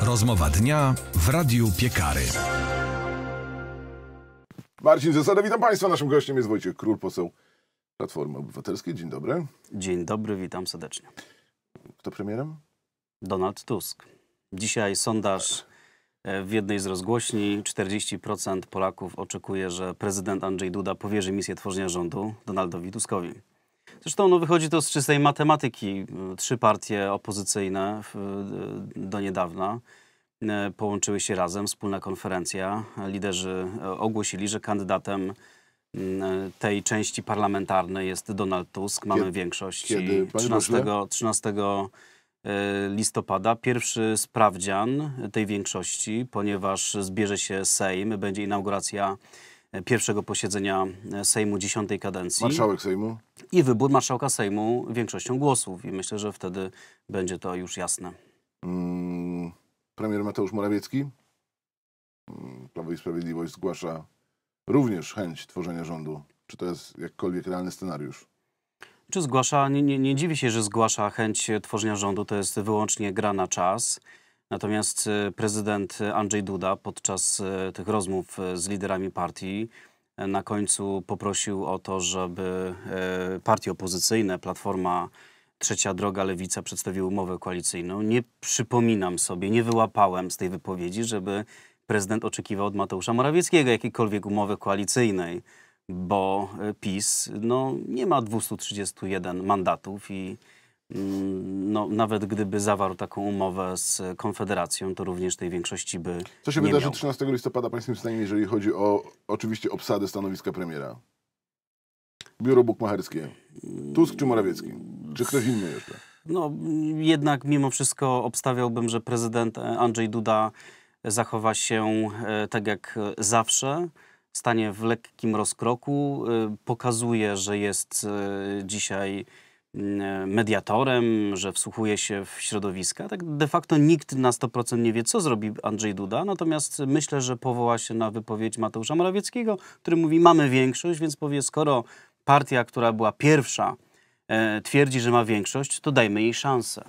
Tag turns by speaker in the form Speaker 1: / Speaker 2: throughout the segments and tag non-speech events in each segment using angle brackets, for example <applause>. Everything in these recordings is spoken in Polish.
Speaker 1: Rozmowa dnia w Radiu Piekary. Marcin Zasada, witam Państwa. Naszym gościem jest Wojciech Król, poseł Platformy
Speaker 2: Obywatelskiej. Dzień dobry. Dzień dobry, witam serdecznie. Kto premierem? Donald Tusk. Dzisiaj sondaż e, w jednej z rozgłośni 40% Polaków oczekuje, że prezydent Andrzej Duda powierzy misję tworzenia rządu Donaldowi Tuskowi. Zresztą no, wychodzi to z czystej matematyki. Trzy partie opozycyjne e, do niedawna e, połączyły się razem, wspólna konferencja. Liderzy e, ogłosili, że kandydatem mm, tej części parlamentarnej jest Donald Tusk. Mamy kiedy, większość kiedy, 13, 13 listopada. Pierwszy sprawdzian tej większości, ponieważ zbierze się Sejm, będzie inauguracja pierwszego posiedzenia e, Sejmu dziesiątej kadencji. Marszałek Sejmu. I wybór marszałka Sejmu większością głosów. I myślę, że wtedy będzie to już jasne.
Speaker 1: Mm, premier Mateusz Morawiecki. Mm, Prawo i Sprawiedliwość zgłasza również chęć tworzenia rządu. Czy to jest jakkolwiek realny scenariusz?
Speaker 2: Czy zgłasza, nie, nie, nie się, że zgłasza chęć tworzenia rządu, to jest wyłącznie gra na czas. Natomiast e, prezydent Andrzej Duda podczas e, tych rozmów e, z liderami partii na końcu poprosił o to, żeby partie opozycyjne, Platforma Trzecia Droga, Lewica przedstawiły umowę koalicyjną. Nie przypominam sobie, nie wyłapałem z tej wypowiedzi, żeby prezydent oczekiwał od Mateusza Morawieckiego jakiejkolwiek umowy koalicyjnej, bo PiS no, nie ma 231 mandatów i Mm, no, nawet gdyby zawarł taką umowę z Konfederacją, to również tej większości by. Co się nie wydarzy miał.
Speaker 1: 13 listopada, Państwem zdaniem, jeżeli chodzi o oczywiście obsadę stanowiska premiera? Biuro bukmacherskie. Tusk czy Morawiecki? Czy ktoś inny jeszcze?
Speaker 2: No, jednak mimo wszystko obstawiałbym, że prezydent e, Andrzej Duda zachowa się e, tak jak zawsze stanie w lekkim rozkroku, e, pokazuje, że jest dzisiaj E, mediatorem, że wsłuchuje się w środowiska. Tak de facto nikt na 100% nie wie, co zrobi Andrzej Duda, natomiast myślę, że powoła się na wypowiedź Mateusza Morawieckiego, który mówi, mamy większość, więc powie, skoro partia, która była pierwsza, e, twierdzi, że ma większość, to dajmy jej szansę.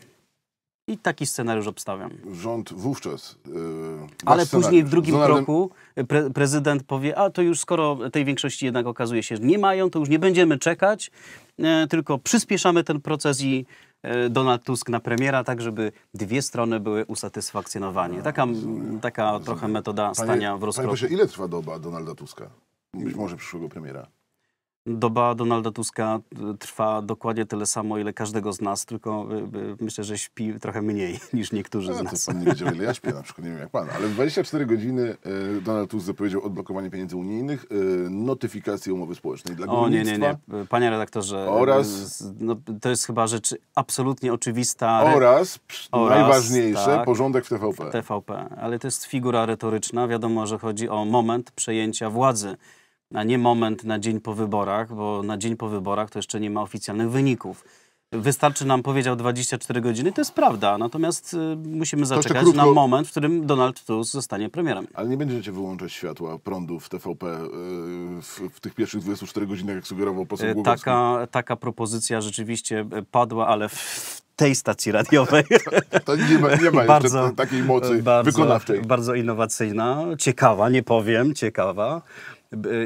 Speaker 2: I taki scenariusz obstawiam. Rząd wówczas. Yy, Ale później w drugim Donaldem... kroku pre prezydent powie: A to już skoro tej większości jednak okazuje się, że nie mają, to już nie będziemy czekać, e, tylko przyspieszamy ten proces i e, Donald Tusk na premiera, tak żeby dwie strony były usatysfakcjonowane. Taka, taka trochę metoda Panie, stania w rozkroku. Panie
Speaker 1: proszę, ile trwa doba Donalda Tuska? Być może przyszłego premiera.
Speaker 2: Doba Donalda Tuska e, trwa dokładnie tyle samo, ile każdego z nas, tylko e, e, myślę, że śpi trochę mniej <laughs> niż niektórzy no, z nas. Pan nie wiedział, ile ja śpię, na przykład nie wiem jak pan, ale w
Speaker 1: 24 godziny Donald Tusk zapowiedział odblokowanie pieniędzy unijnych, notyfikację umowy społecznej dla O nie, nie, nie.
Speaker 2: Panie redaktorze, oraz... No, to jest chyba rzecz absolutnie oczywista. Oraz, oraz najważniejsze, tak, porządek w TVP. W TVP, ale to jest figura retoryczna. Wiadomo, że chodzi o moment przejęcia władzy a nie moment na dzień po wyborach, bo na dzień po wyborach to jeszcze nie ma oficjalnych wyników. Wystarczy nam, powiedział, 24 godziny, to jest prawda, natomiast y, musimy zaczekać na moment, w którym Donald Tusk zostanie premierem. Ale
Speaker 1: nie będziecie wyłączać światła, prądu w TVP y, w, w, tych pierwszych 24 godzinach, jak sugerował poseł y, taka,
Speaker 2: taka propozycja rzeczywiście y, padła, ale w tej stacji radiowej. <laughs> To nie ma, nie ma bardzo, takiej mocy bardzo, wykonawczej. Bardzo innowacyjna, ciekawa, nie powiem, ciekawa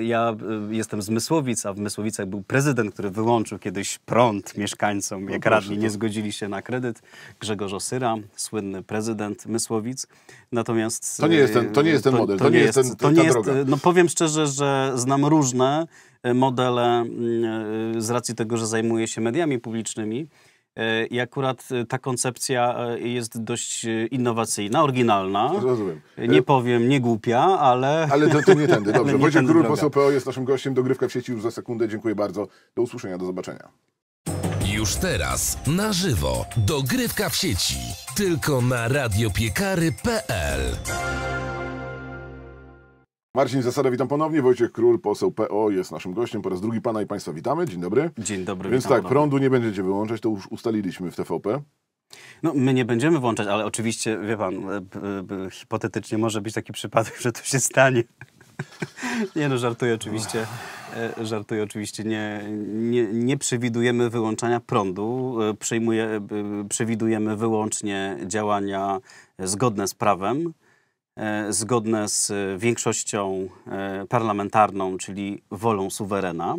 Speaker 2: ja y, jestem z Mysłowic, a w Mysłowicach był prezydent, który wyłączył kiedyś prąd mieszkańcom, no jak radni nie zgodzili się na kredyt. Grzegorz Osyra, słynny prezydent Mysłowic. Natomiast... To nie jest ten, to nie jest ten model, to, to, nie, jest, ten, to nie jest, No powiem szczerze, że znam różne y, modele y, z racji tego, że zajmuję się mediami publicznymi. E, I akurat e, ta koncepcja e, jest dość innowacyjna, oryginalna. Rozumiem. Nie powiem, nie głupia, ale... Ale to, to nie tędy, <laughs> dobrze. Wojciech Król, poseł
Speaker 1: PO jest naszym gościem. Dogrywka w sieci już za sekundę. Dziękuję bardzo. Do usłyszenia, do zobaczenia. Już teraz, na żywo, dogrywka w sieci. Tylko na radiopiekary.pl Marcin Zasada, witam ponownie. Wojciech Król, poseł PO, jest naszym gościem. Po raz drugi pana i państwa witamy. Dzień dobry. Dzień dobry. Więc tak, prądu nie będziecie wyłączać, to już ustaliliśmy w TVP.
Speaker 2: No, my nie będziemy włączać, ale oczywiście, wie pan, e, e, e, hipotetycznie może być taki przypadek, <laughs> że to się stanie. <laughs> nie no, żartuję oczywiście. Żartuję oczywiście. Nie, nie, nie przewidujemy wyłączania prądu. Przewidujemy wyłącznie działania zgodne z prawem E, zgodne z e, większością e, parlamentarną, czyli wolą suwerena.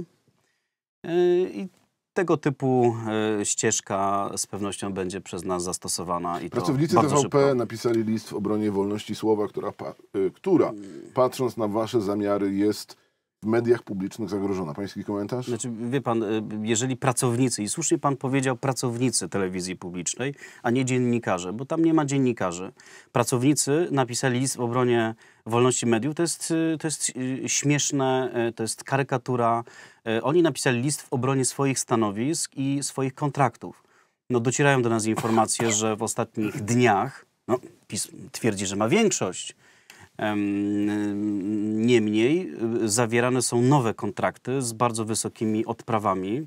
Speaker 2: I tego typu ścieżka z pewnością będzie przez nas zastosowana. I Pracownicy to TVP
Speaker 1: szybko. napisali list w obronie wolności słowa, która, która patrząc na wasze zamiary jest w mediach publicznych zagrożona. Pański komentarz? Znaczy,
Speaker 2: wie pan, y, jeżeli pracownicy, i słusznie pan powiedział pracownicy telewizji publicznej, a nie dziennikarze, bo tam nie ma dziennikarzy. Pracownicy napisali list w obronie wolności mediów, to jest, y, to jest y, śmieszne, to jest karykatura. Oni napisali list w obronie swoich stanowisk i swoich kontraktów. No, docierają do nas informacje, że w ostatnich dniach, no, PiS twierdzi, że ma większość, Niemniej y, zawierane są nowe kontrakty z bardzo wysokimi odprawami,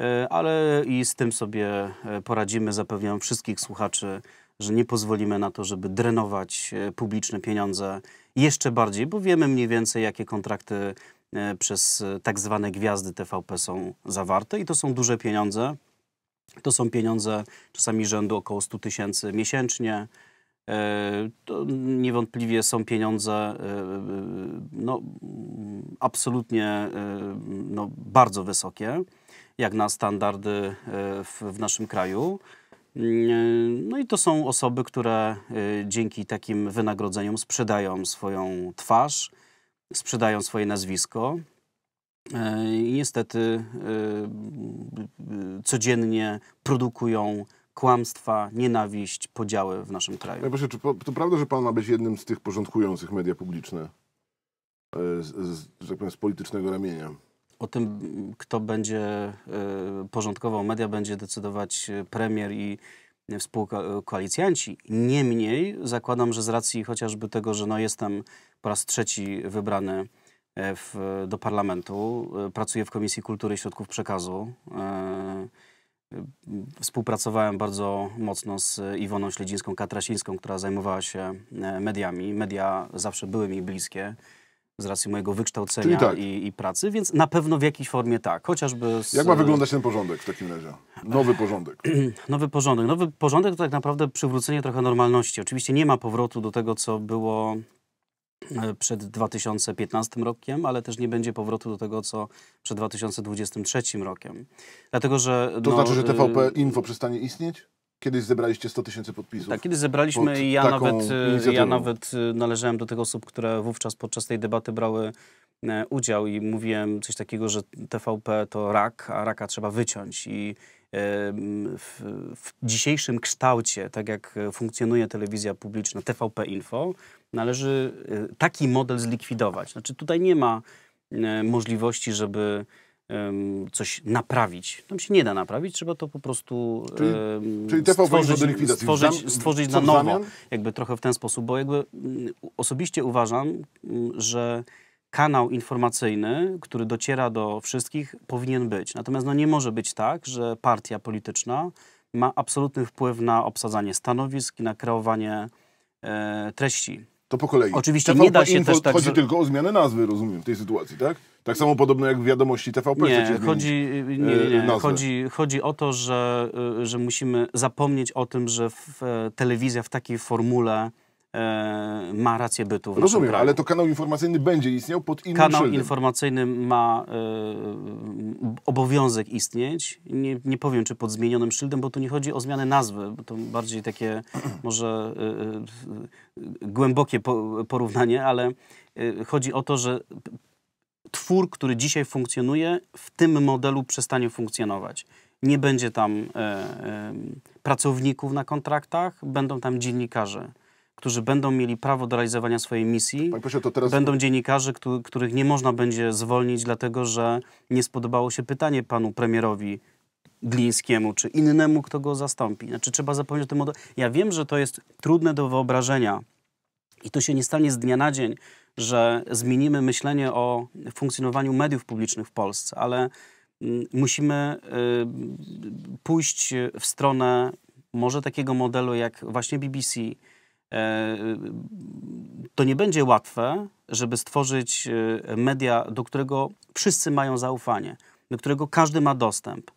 Speaker 2: e, ale i z tym sobie e, poradzimy. Zapewniam wszystkich słuchaczy, że nie pozwolimy na to, żeby drenować e, publiczne pieniądze jeszcze bardziej, bo wiemy mniej więcej, jakie kontrakty przez tak zwane gwiazdy TVP są zawarte i to są duże pieniądze. To są pieniądze czasami rzędu około 100 tysięcy miesięcznie, E, to niewątpliwie są pieniądze e, e, no, absolutnie no, bardzo wysokie, jak na standardy w, w naszym kraju. Mm, no i to są osoby, które dzięki takim wynagrodzeniom sprzedają swoją twarz, sprzedają swoje nazwisko. I niestety codziennie produkują kłamstwa, nienawiść, podziały w naszym kraju. Ja proszę, czy po, to prawda, że pan ma być jednym z tych porządkujących media publiczne, e, z, z, tak z politycznego ramienia? O tym, kto będzie e, porządkował media, będzie decydować e, premier i współkoalicjanci. Niemniej zakładam, że z racji chociażby tego, że no jestem po raz trzeci wybrany w, do parlamentu, pracuję w Komisji Kultury i Środków Przekazu, Współpracowałem bardzo mocno z Iwoną Śledzińską-Katrasińską, która zajmowała się e, mediami. Media zawsze były mi bliskie z racji mojego wykształcenia tak. i, i, pracy, więc na pewno w jakiejś formie tak, chociażby z... Jak ma wyglądać ten porządek w takim razie? Nowy porządek. <clears throat> Nowy porządek. Nowy porządek to tak naprawdę przywrócenie trochę normalności. Oczywiście nie ma powrotu do tego, co było E, przed 2015 rokiem, ale też nie będzie powrotu do tego, co przed 2023 rokiem. Dlatego, że... To no, znaczy, że y, TVP Info przestanie istnieć? Kiedyś zebraliście 100 tysięcy podpisów. Tak, kiedyś zebraliśmy i ja nawet, y, ja nawet y, należałem do tych osób, które wówczas podczas tej debaty brały e, udział i mówiłem coś takiego, że TVP to rak, a raka trzeba wyciąć i w, w dzisiejszym kształcie, tak jak e, funkcjonuje telewizja publiczna TVP Info, należy e, taki model zlikwidować. Znaczy tutaj nie ma e, możliwości, żeby coś naprawić. Tam się nie da naprawić, trzeba to po prostu czyli, e, czyli stworzyć, stworzyć, stworzyć na nowo. Jakby trochę w ten sposób, bo jakby mm, osobiście uważam, mm, że kanał informacyjny, który dociera do wszystkich, powinien być. Natomiast no, nie może być tak, że partia polityczna ma absolutny wpływ na obsadzanie stanowisk i na kreowanie e, treści. To po kolei. Oczywiście TVP nie da się Info, też tak... Chodzi tylko
Speaker 1: o zmianę nazwy, rozumiem, w tej sytuacji, tak? Tak samo podobno jak w wiadomości TVP. Nie, chodzi, y, y, e, nie, nie, nie. Chodzi,
Speaker 2: chodzi o to, że, y, że musimy zapomnieć o tym, że w, e, telewizja w takiej formule E, ma rację bytu. W Rozumiem, ale to
Speaker 1: kanał informacyjny będzie istniał pod innym Kanał szyldem.
Speaker 2: informacyjny ma e, obowiązek istnieć. Nie, nie powiem, czy pod zmienionym szyldem, bo tu nie chodzi o zmianę nazwy. bo To bardziej takie <clears throat> może e, e głębokie porównanie, ale e, chodzi o to, że twór, który dzisiaj funkcjonuje, w tym modelu przestanie funkcjonować. Nie będzie tam e, e, pracowników na kontraktach, będą tam dziennikarze którzy będą mieli prawo do realizowania swojej misji. teraz... Będą dziennikarzy, których nie można będzie zwolnić, dlatego że nie spodobało się pytanie panu premierowi Glińskiemu, czy innemu, kto go zastąpi. Znaczy trzeba zapomnieć o tym... Ja wiem, że to jest trudne do wyobrażenia i to się nie stanie z dnia na dzień, że zmienimy myślenie o funkcjonowaniu mediów publicznych w Polsce, ale mm, musimy y, pójść w stronę może takiego modelu jak właśnie BBC, E, y, to nie będzie łatwe, żeby stworzyć e, media, do którego wszyscy mają zaufanie, do którego każdy ma dostęp.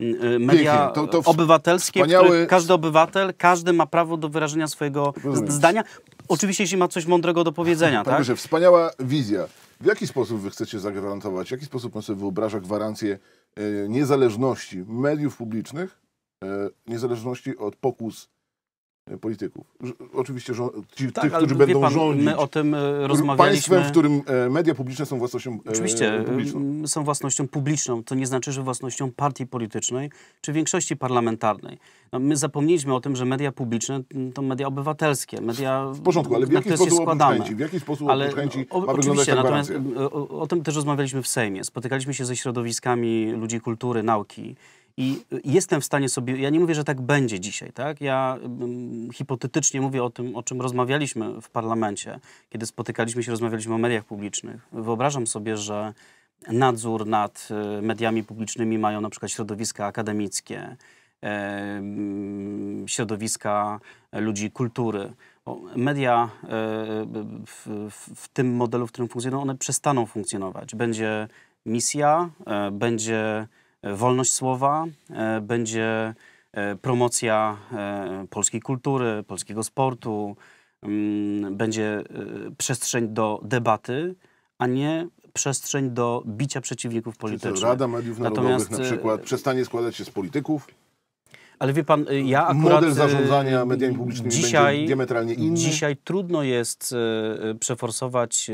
Speaker 2: Mm, y, media to, to obywatelskie, wspaniały... każdy obywatel, każdy ma prawo do wyrażenia swojego Rozumiem. zdania. Oczywiście, jeśli ma coś mądrego do powiedzenia. Tak, Że
Speaker 1: wspaniała wizja. W jaki sposób wy chcecie zagwarantować, w jaki sposób pan sobie wyobraża gwarancję e, niezależności mediów publicznych, niezależności od pokus E, polityków. Oczywiście żo- ci, tak, tych, którzy będą pan, rządzić. My o tym e, rozmawialiśmy. Państwem, w którym
Speaker 2: e, media publiczne są własnością Oczywiście, publiczną. są własnością publiczną. To nie znaczy, że własnością partii politycznej czy większości parlamentarnej. No, my zapomnieliśmy o tym, że media publiczne to media obywatelskie, media W porządku, ale w jaki sposób składamy. w jaki sposób ale, chęci o, ma Oczywiście, natomiast o, o, tym też rozmawialiśmy w Sejmie. Spotykaliśmy się ze środowiskami ludzi kultury, nauki i jestem w stanie sobie, ja nie mówię, że tak będzie dzisiaj, tak? Ja mm, hipotetycznie mówię o tym, o czym rozmawialiśmy w parlamencie, kiedy spotykaliśmy się, rozmawialiśmy o mediach publicznych. Wyobrażam sobie, że nadzór nad y, mediami publicznymi mają na przykład środowiska akademickie, e, mm, środowiska ludzi kultury. media e, w, w tym modelu, w którym funkcjonują, one przestaną funkcjonować. Będzie misja, e, będzie wolność słowa, e, będzie e, promocja e, polskiej kultury, polskiego sportu, mm, będzie przestrzeń do debaty, a nie przestrzeń do bicia przeciwników politycznych. Czy Rada Mediów Narodowych na przykład
Speaker 1: przestanie składać się z polityków?
Speaker 2: Ale wie pan, ja akurat... Model zarządzania mediami publicznymi dzisiaj, będzie diametralnie inny? Dzisiaj trudno jest przeforsować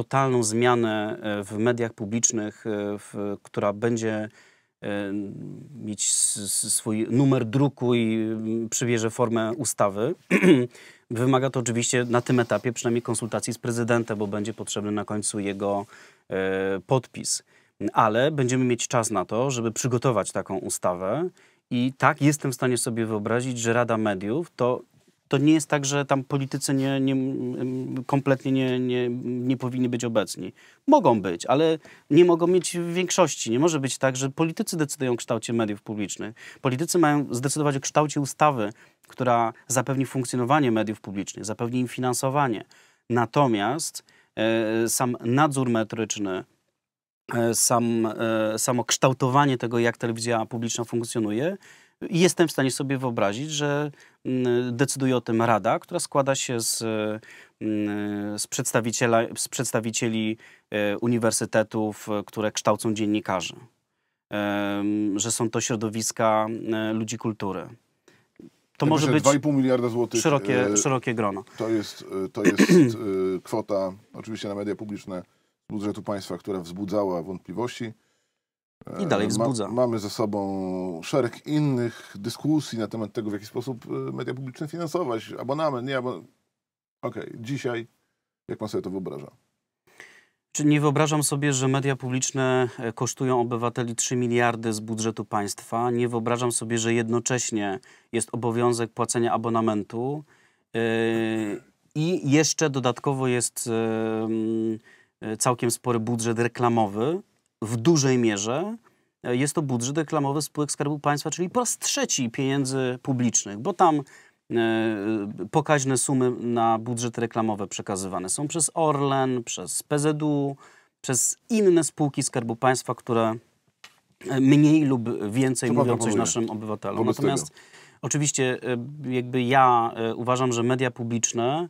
Speaker 2: totalną zmianę e, w mediach publicznych, e, w, która będzie e, mieć swój numer druku i przybierze formę ustawy. <clears throat> Wymaga to oczywiście na tym etapie przynajmniej konsultacji z prezydentem, bo będzie potrzebny na końcu jego podpis. Ale będziemy mieć czas na to, żeby przygotować taką ustawę. I tak jestem w stanie sobie wyobrazić, że Rada Mediów to to nie jest tak, że tam politycy nie, nie, kompletnie nie, nie, nie powinni być obecni. Mogą być, ale nie mogą mieć większości. Nie może być tak, że politycy decydują o kształcie mediów publicznych. Politycy mają zdecydować o kształcie ustawy, która zapewni funkcjonowanie mediów publicznych, zapewni im finansowanie. Natomiast e, sam nadzór metryczny, e, sam, e, samo kształtowanie tego, jak telewizja publiczna funkcjonuje, Jestem w stanie sobie wyobrazić, że mm, decyduje o tym Rada, która składa się z, mm, z, przedstawiciela, z przedstawicieli e, uniwersytetów, e, które kształcą dziennikarzy, że są to środowiska e, ludzi kultury. To ja może być 2,5
Speaker 1: miliarda złotych. Szerokie, e, szerokie grono. To jest, to jest kwota, oczywiście na media publiczne, budżetu państwa, która wzbudzała wątpliwości. I dalej e, wzbudza. Ma, mamy ze sobą szereg innych dyskusji na temat tego, w jaki sposób e, media publiczne finansować. Abonament, nie abonament. Okej, okay. dzisiaj, jak pan sobie to wyobraża?
Speaker 2: Czy nie wyobrażam sobie, że media publiczne e, kosztują obywateli 3 miliardy z budżetu państwa. Nie wyobrażam sobie, że jednocześnie jest obowiązek płacenia abonamentu yy, i jeszcze dodatkowo jest yy, całkiem spory budżet reklamowy w dużej mierze e, jest to budżet reklamowy spółek Skarbu Państwa, czyli po raz trzeci pieniędzy publicznych, bo tam e, pokaźne sumy na budżety reklamowe przekazywane są przez Orlen, przez PZU, przez inne spółki Skarbu Państwa, które e, mniej lub więcej to mówią coś powiem. naszym obywatelom. Wobec Natomiast tego. oczywiście jakby ja uważam, że media publiczne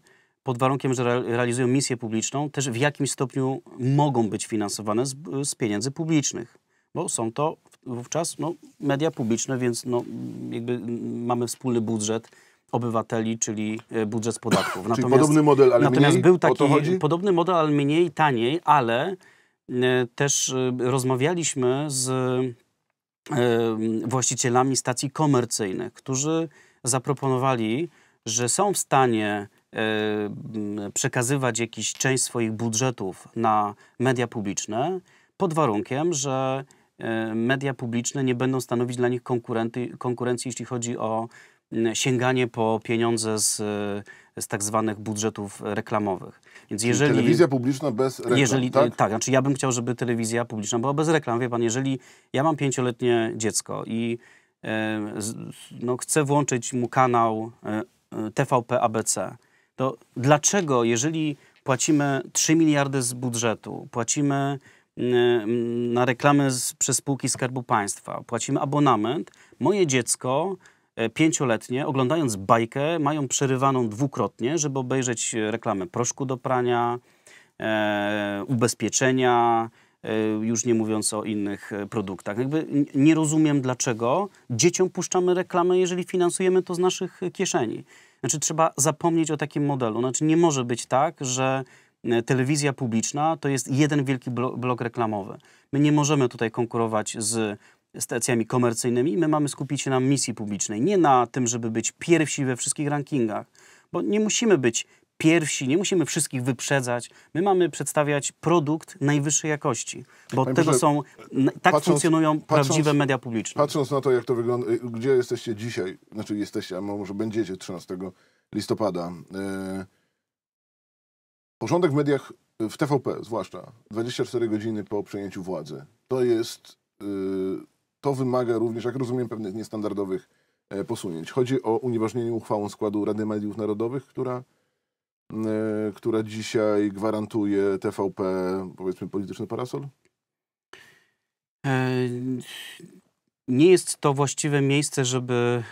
Speaker 2: pod warunkiem, że realizują misję publiczną, też w jakimś stopniu mogą być finansowane z, z pieniędzy publicznych. Bo są to wówczas no, media publiczne, więc no, jakby mamy wspólny budżet obywateli, czyli e, budżet z podatków. Czyli natomiast, podobny model, ale natomiast mniej? był taki podobny model, ale mniej taniej, ale e, też e, rozmawialiśmy z właścicielami stacji komercyjnych, którzy zaproponowali, że są w stanie E, przekazywać jakiś część swoich budżetów na media publiczne pod warunkiem, że e, media publiczne nie będą stanowić dla nich konkurencji, jeśli chodzi o sięganie po pieniądze z, e, z tak zwanych budżetów reklamowych. Więc jeżeli, telewizja
Speaker 1: publiczna bez reklam, jeżeli, tak?
Speaker 2: Tak, znaczy ja bym chciał, żeby telewizja publiczna była bez reklam. Wie pan, jeżeli ja mam pięcioletnie dziecko i no, chcę włączyć mu kanał TVP ABC, to dlaczego, jeżeli płacimy 3 miliardy z budżetu, płacimy mm, mm, na reklamy z, przez spółki Skarbu Państwa, płacimy abonament, moje dziecko e, pięcioletnie, oglądając bajkę, mają przerywaną dwukrotnie, żeby obejrzeć reklamę proszku do prania, e, ubezpieczenia, e, już nie mówiąc o innych e, produktach. Jakby nie rozumiem, dlaczego dzieciom puszczamy reklamę, jeżeli finansujemy to z naszych kieszeni. Znaczy trzeba zapomnieć o takim modelu. Znaczy nie może być tak, że e, telewizja publiczna to jest jeden wielki blok reklamowy. My nie możemy tutaj konkurować z stacjami komercyjnymi. My mamy skupić się na misji publicznej, nie na tym, żeby być pierwsi we wszystkich rankingach, bo nie musimy być pierwsi, nie musimy wszystkich wyprzedzać. My mamy przedstawiać produkt najwyższej jakości, bo Panie tego są, tak patrząc, funkcjonują patrząc, prawdziwe media publiczne.
Speaker 1: Patrząc na to, jak to wygląda, y, gdzie jesteście dzisiaj, znaczy jesteście, a może będziecie 13 listopada. Y, porządek w mediach, y, w TVP zwłaszcza, 24 godziny po przejęciu władzy, to jest, to wymaga również, jak rozumiem, pewnych niestandardowych e, posunięć. Chodzi o unieważnienie uchwałą składu Rady Mediów Narodowych, która Y, która dzisiaj gwarantuje TVP,
Speaker 2: powiedzmy, polityczny parasol? E, nie jest to właściwe miejsce, żeby,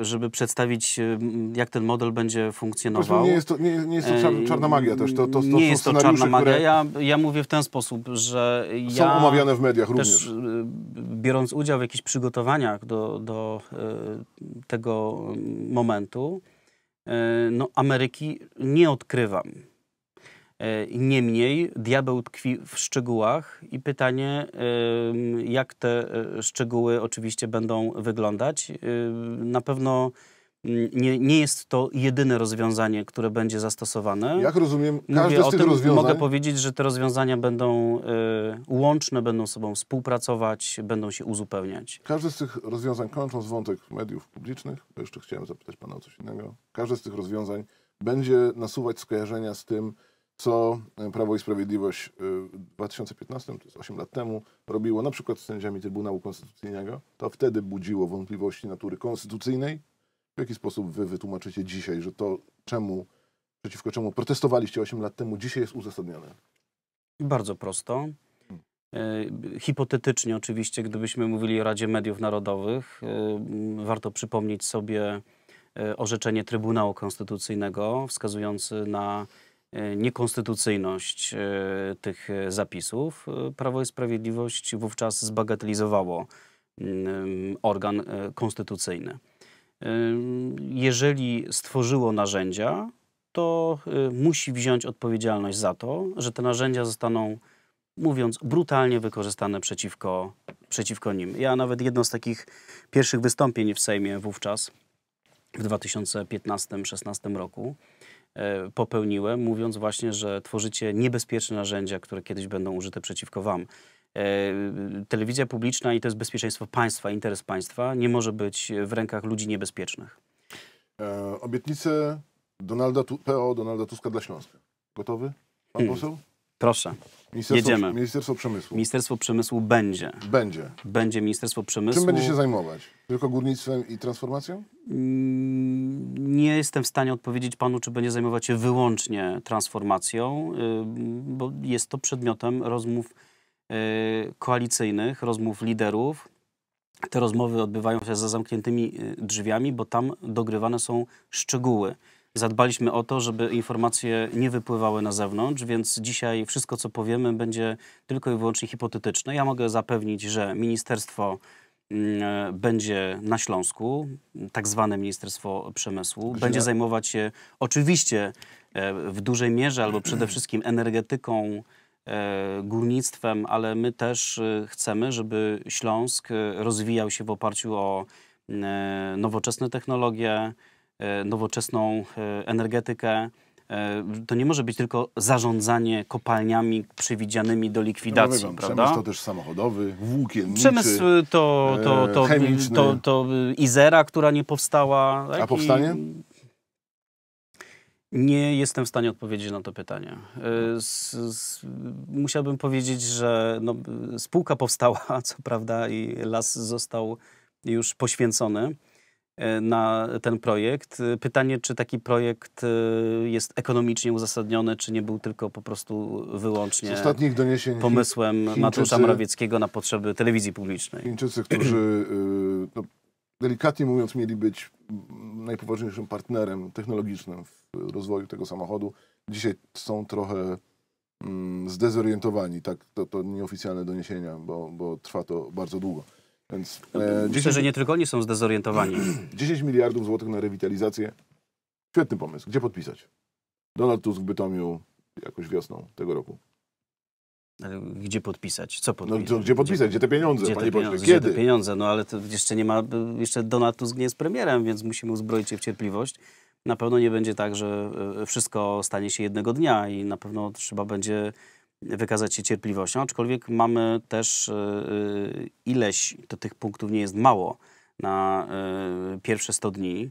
Speaker 2: e, żeby przedstawić, e, jak ten model będzie funkcjonował. Nie jest to, nie, nie jest to czarna, czarna magia też. To, to, to nie jest to czarna magia. Ja, ja mówię w ten sposób, że są ja omawiane w mediach również. Też, biorąc udział w jakichś przygotowaniach do, do tego momentu, E, no, Ameryki nie odkrywam. E, niemniej diabeł tkwi w szczegółach i pytanie, jak te e, szczegóły oczywiście będą wyglądać. Na pewno nie, nie jest to jedyne rozwiązanie, które będzie zastosowane. Jak
Speaker 1: rozumiem, każde z tych tym, rozwiązań... Mogę
Speaker 2: powiedzieć, że te rozwiązania będą y, łączne, będą sobą współpracować, będą się uzupełniać.
Speaker 1: Każde z tych rozwiązań, kończąc wątek mediów publicznych,
Speaker 2: bo jeszcze chciałem zapytać Pana o coś innego, każde
Speaker 1: z tych rozwiązań będzie nasuwać skojarzenia z tym, co e, Prawo i Sprawiedliwość y, w 2015, to jest 8 lat temu, robiło na przykład z sędziami Trybunału Konstytucyjnego. To wtedy budziło wątpliwości natury konstytucyjnej, w jaki sposób wy wytłumaczycie dzisiaj, że to czemu, przeciwko czemu protestowaliście 8 lat temu, dzisiaj jest uzasadnione?
Speaker 2: Bardzo prosto. Hmm. Y, hipotetycznie oczywiście, gdybyśmy mówili o Radzie Mediów Narodowych, y, warto przypomnieć sobie y, orzeczenie Trybunału Konstytucyjnego wskazujący na niekonstytucyjność tych zapisów. Prawo i Sprawiedliwość wówczas zbagatelizowało mm, organ konstytucyjny jeżeli stworzyło narzędzia, to e, musi wziąć odpowiedzialność za to, że te narzędzia zostaną, mówiąc brutalnie, wykorzystane przeciwko, przeciwko nim. Ja nawet jedno z takich pierwszych wystąpień w Sejmie wówczas, w 2015-16 roku, e, popełniłem, mówiąc właśnie, że tworzycie niebezpieczne narzędzia, które kiedyś będą użyte przeciwko wam. E, telewizja publiczna i to jest bezpieczeństwo państwa, interes państwa, nie może być w rękach ludzi niebezpiecznych.
Speaker 1: E, obietnice Donalda, PO Donalda Tuska dla Śląska. Gotowy? Pan hmm. poseł? Hmm.
Speaker 2: Proszę. Ministerstwo, Jedziemy. Ministerstwo Przemysłu. Ministerstwo Przemysłu będzie. Będzie. Będzie Ministerstwo Przemysłu. Czym będzie się zajmować?
Speaker 1: Tylko górnictwem i transformacją?
Speaker 2: Mm, nie jestem w stanie odpowiedzieć panu, czy będzie zajmować się wyłącznie transformacją, y, bo jest to przedmiotem rozmów Y, koalicyjnych, rozmów liderów. Te rozmowy odbywają się za zamkniętymi y, drzwiami, bo tam dogrywane są szczegóły. Zadbaliśmy o to, żeby informacje nie wypływały na zewnątrz, więc dzisiaj wszystko, co powiemy, będzie tylko i wyłącznie hipotetyczne. Ja mogę zapewnić, że ministerstwo y, będzie na Śląsku, tak zwane Ministerstwo Przemysłu. Będzie zajmować się oczywiście e, w dużej mierze albo przede wszystkim energetyką, górnictwem, ale my też chcemy, żeby Śląsk rozwijał się w oparciu o nowoczesne technologie, nowoczesną energetykę. To nie może być tylko zarządzanie kopalniami przewidzianymi do likwidacji, no, prawda? Przemysł to też samochodowy, włókienniczy, Przemysł to, to, to, chemiczny. to, to Izera, która nie powstała. Tak? A powstanie? I nie jestem w stanie odpowiedzieć na to pytanie. Y, musiałbym powiedzieć, że no, spółka powstała, <laughs> co prawda, i las został już poświęcony y, na ten projekt. Pytanie, czy taki projekt y, jest ekonomicznie uzasadniony, czy nie był tylko po prostu wyłącznie
Speaker 1: pomysłem Chińczycy, Mateusza
Speaker 2: Morawieckiego na potrzeby telewizji publicznej.
Speaker 1: Chińczycy, którzy no, delikatnie mówiąc, mieli być najpoważniejszym partnerem technologicznym w rozwoju tego samochodu. Dzisiaj są trochę mm, zdezorientowani, tak, to, to nieoficjalne doniesienia, bo, bo trwa to bardzo długo. Więc, e, Myślę, 10, że nie
Speaker 2: tylko oni są zdezorientowani.
Speaker 1: 10 <clears throat> miliardów złotych na rewitalizację. Świetny pomysł. Gdzie podpisać? Donald Tusk w Bytomiu jakoś wiosną tego roku.
Speaker 2: E, gdzie podpisać? Co no, podpisać? No, gdzie podpisać? Gdzie, te pieniądze, gdzie panie Kiedy? Gdzie te pieniądze? No ale to jeszcze nie ma, e, jeszcze Donald Tusk nie jest premierem, więc musimy uzbroić się w cierpliwość. Na pewno nie będzie tak, że e, wszystko stanie się jednego dnia i na pewno trzeba będzie wykazać się cierpliwością, aczkolwiek mamy też ileś, to tych punktów nie jest mało, na pierwsze 100 dni.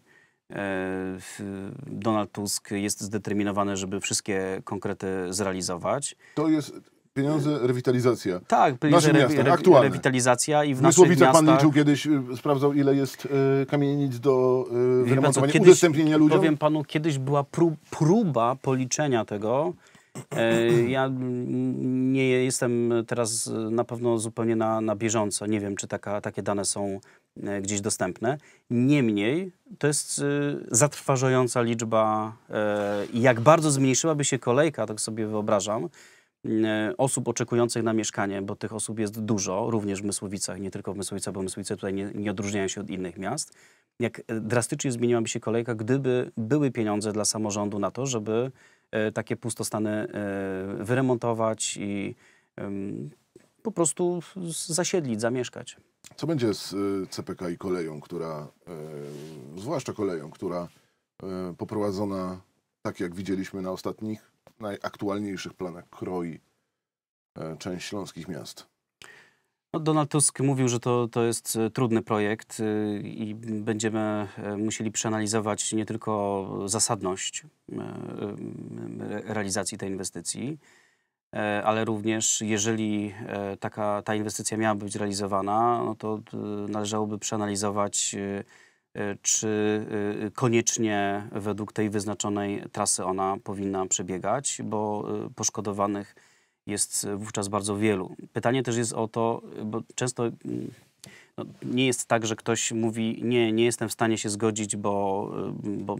Speaker 2: Donald Tusk jest zdeterminowany, żeby wszystkie konkrety zrealizować. To jest, Pieniądze, rewitalizacja. Tak, pieniądze, Naszym miastem, aktualne. rewitalizacja i w naszych miastach... pan liczył
Speaker 1: kiedyś, y, sprawdzał ile jest y, kamienic do y, wyremontowania, kiedyś, udostępnienia ludziom? Powiem panu,
Speaker 2: kiedyś była próba policzenia tego. E, ja nie jestem teraz na pewno zupełnie na, na bieżąco. Nie wiem, czy taka, takie dane są e, gdzieś dostępne. Niemniej to jest y, zatrważająca liczba. E, I y, jak bardzo zmniejszyłaby się kolejka, tak sobie wyobrażam, E, osób oczekujących na mieszkanie, bo tych osób jest dużo, również w Mysłowicach, nie tylko w Mysłowicach, bo Mysłowice tutaj nie, nie odróżniają się od innych miast, jak e, drastycznie zmieniłaby się kolejka, gdyby były pieniądze dla samorządu na to, żeby e, takie pustostany wyremontować i po prostu zasiedlić, zamieszkać. Co będzie z
Speaker 1: CPK i koleją, która, zwłaszcza koleją, która poprowadzona tak jak widzieliśmy na ostatnich najaktualniejszych planach kroi e, część śląskich miast?
Speaker 2: No, Donald Tusk mówił, że to, to jest e, trudny projekt e, i będziemy musieli przeanalizować nie tylko zasadność realizacji tej inwestycji, ale również jeżeli taka ta inwestycja miała być realizowana, no to należałoby przeanalizować Y, czy y, y, koniecznie według tej wyznaczonej trasy ona powinna przebiegać, bo poszkodowanych jest wówczas bardzo wielu. Pytanie też jest o to, bo często mm, no, nie jest tak, że ktoś mówi nie, nie jestem w stanie się zgodzić, bo, bo,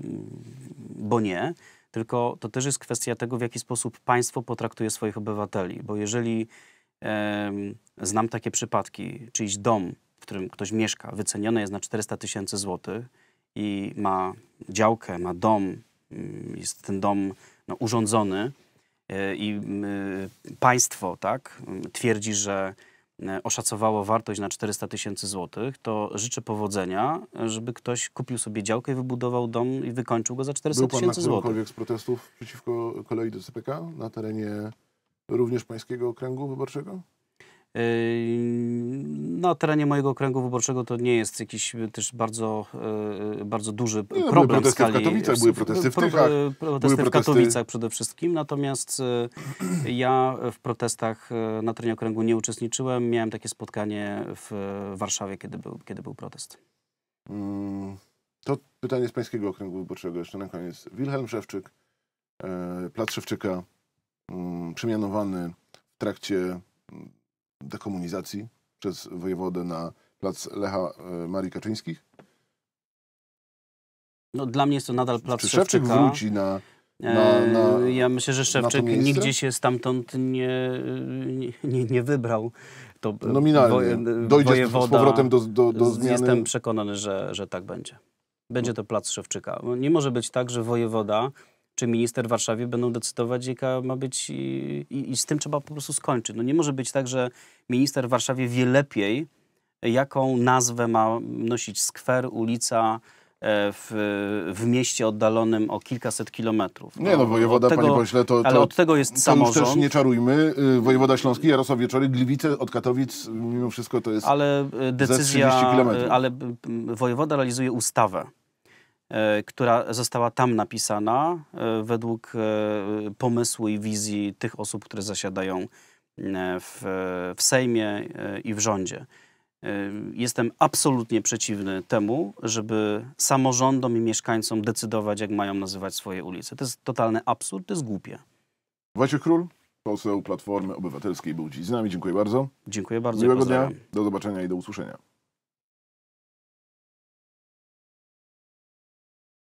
Speaker 2: bo nie, tylko to też jest kwestia tego, w jaki sposób państwo potraktuje swoich obywateli, bo jeżeli znam takie przypadki, czyjś dom w którym ktoś mieszka, wycenione jest na 400 tysięcy złotych i ma działkę, ma dom, mm, jest ten dom no, urządzony e, i mm, państwo tak, mm, twierdzi, że e, oszacowało wartość na 400 tysięcy złotych, to życzę powodzenia, żeby ktoś kupił sobie działkę i wybudował dom i wykończył go za 400 tysięcy złotych. Był pan na
Speaker 1: z protestów przeciwko kolei do CPK na terenie również pańskiego okręgu wyborczego?
Speaker 2: Yy, na terenie mojego okręgu wyborczego to nie jest jakiś e, też bardzo, e, e, bardzo duży nie, problem. Były skali, w Katowicach, były protesty w Tychach. Protesty, protesty w Katowicach przede wszystkim, natomiast ja w protestach na terenie okręgu nie uczestniczyłem. Miałem takie spotkanie w Warszawie, kiedy był, kiedy był protest.
Speaker 1: Mm, to pytanie z pańskiego okręgu wyborczego jeszcze na koniec. Wilhelm Szewczyk, Plac Szewczyka, mm, przemianowany w trakcie mm, dekomunizacji przez wojewodę na plac Lecha e, Marii Kaczyńskich?
Speaker 2: No, dla mnie jest to nadal plac Czy Szewczyk wróci na na, na, e, ja myślę, że Szewczyk nigdzie się stamtąd nie, nie, nie wybrał. To e, Nominalnie. Woje, Dojdzie wojewoda. z powrotem do, do, do zmiany. Jestem przekonany, że, że tak będzie. Będzie to plac Szewczyka. Nie może być tak, że wojewoda czy minister w Warszawie będą decydować, jaka ma być i, i, i z tym trzeba po prostu skończyć. No nie może być tak, że minister w Warszawie wie lepiej, jaką nazwę ma nosić skwer, ulica, e, w, w mieście oddalonym o kilkaset kilometrów. nie no, wojewoda, tego, panie pośle, to, to, ale od tego jest to samorząd. też nie
Speaker 1: czarujmy. Y, wojewoda Śląski, Jarosław Wieczory, Gliwice od Katowic, y, mimo wszystko to jest ale y, decyzja, Ale
Speaker 2: wojewoda realizuje ustawę. E, która została tam napisana e, według e, pomysłu i wizji tych osób, które zasiadają w, w Sejmie i w rządzie. Jestem absolutnie przeciwny temu, żeby samorządom i mieszkańcom decydować, jak mają nazywać swoje ulice. To jest totalny absurd, to jest głupie. Wojciech Król,
Speaker 1: poseł Platformy Obywatelskiej, był dziś z nami. Dziękuję bardzo. Dziękuję bardzo. Miłego dnia, do zobaczenia i do usłyszenia.